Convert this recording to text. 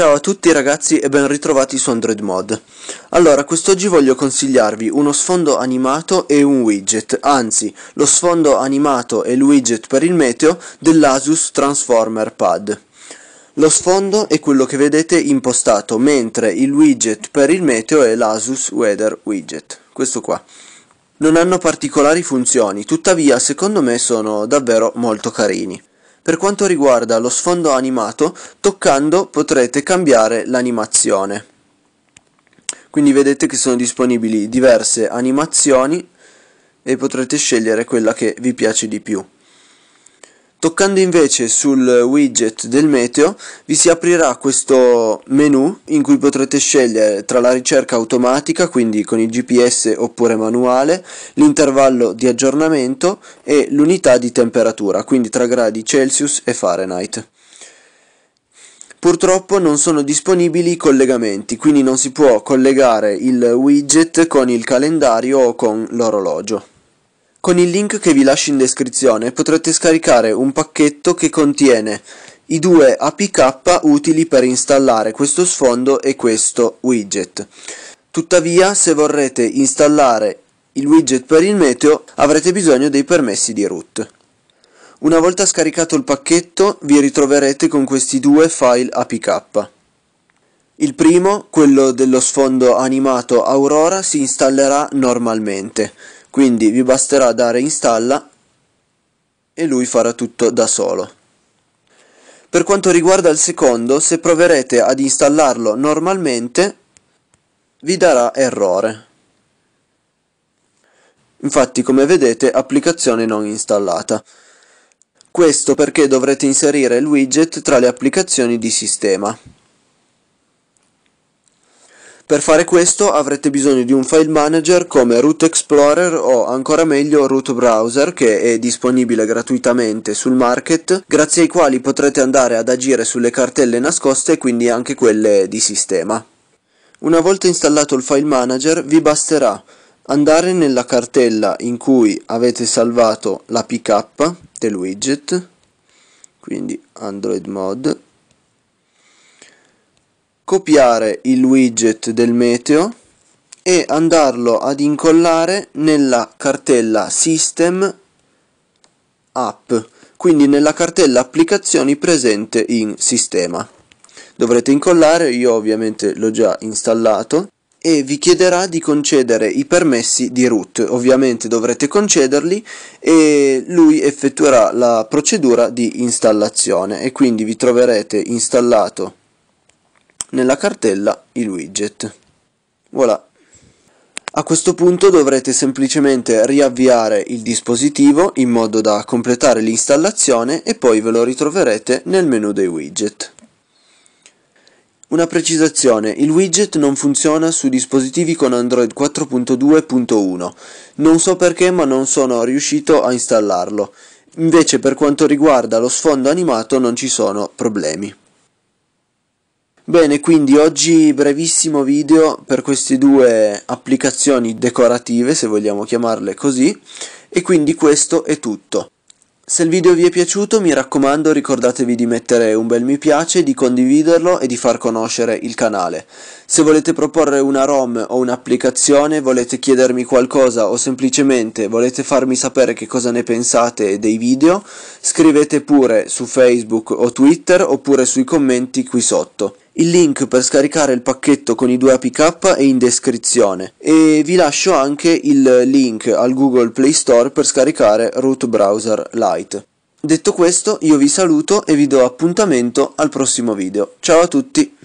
Ciao a tutti ragazzi e ben ritrovati su Android Mod. Allora, quest'oggi voglio consigliarvi uno sfondo animato e un widget, anzi, lo sfondo animato e il widget per il meteo dell'Asus Transformer Pad. Lo sfondo è quello che vedete impostato, mentre il widget per il meteo è l'Asus Weather Widget, questo qua. Non hanno particolari funzioni, tuttavia secondo me sono davvero molto carini per quanto riguarda lo sfondo animato toccando potrete cambiare l'animazione quindi vedete che sono disponibili diverse animazioni e potrete scegliere quella che vi piace di più Toccando invece sul widget del meteo vi si aprirà questo menu in cui potrete scegliere tra la ricerca automatica, quindi con il GPS oppure manuale, l'intervallo di aggiornamento e l'unità di temperatura, quindi tra gradi Celsius e Fahrenheit. Purtroppo non sono disponibili i collegamenti, quindi non si può collegare il widget con il calendario o con l'orologio. Con il link che vi lascio in descrizione potrete scaricare un pacchetto che contiene i due APK utili per installare questo sfondo e questo widget. Tuttavia se vorrete installare il widget per il meteo avrete bisogno dei permessi di root. Una volta scaricato il pacchetto vi ritroverete con questi due file APK. Il primo, quello dello sfondo animato Aurora, si installerà normalmente quindi vi basterà dare installa e lui farà tutto da solo. Per quanto riguarda il secondo, se proverete ad installarlo normalmente, vi darà errore. Infatti, come vedete, applicazione non installata. Questo perché dovrete inserire il widget tra le applicazioni di sistema. Per fare questo avrete bisogno di un file manager come Root Explorer o ancora meglio Root Browser che è disponibile gratuitamente sul market grazie ai quali potrete andare ad agire sulle cartelle nascoste e quindi anche quelle di sistema. Una volta installato il file manager vi basterà andare nella cartella in cui avete salvato la pickup del widget quindi Android Mod copiare il widget del meteo e andarlo ad incollare nella cartella system app quindi nella cartella applicazioni presente in sistema dovrete incollare io ovviamente l'ho già installato e vi chiederà di concedere i permessi di root ovviamente dovrete concederli e lui effettuerà la procedura di installazione e quindi vi troverete installato nella cartella il widget. Voilà. A questo punto dovrete semplicemente riavviare il dispositivo in modo da completare l'installazione e poi ve lo ritroverete nel menu dei widget. Una precisazione, il widget non funziona su dispositivi con Android 4.2.1, non so perché ma non sono riuscito a installarlo, invece per quanto riguarda lo sfondo animato non ci sono problemi. Bene, quindi oggi brevissimo video per queste due applicazioni decorative, se vogliamo chiamarle così, e quindi questo è tutto. Se il video vi è piaciuto mi raccomando ricordatevi di mettere un bel mi piace, di condividerlo e di far conoscere il canale. Se volete proporre una ROM o un'applicazione, volete chiedermi qualcosa o semplicemente volete farmi sapere che cosa ne pensate dei video, scrivete pure su Facebook o Twitter oppure sui commenti qui sotto. Il link per scaricare il pacchetto con i due APK è in descrizione e vi lascio anche il link al Google Play Store per scaricare Root Browser Lite. Detto questo io vi saluto e vi do appuntamento al prossimo video. Ciao a tutti!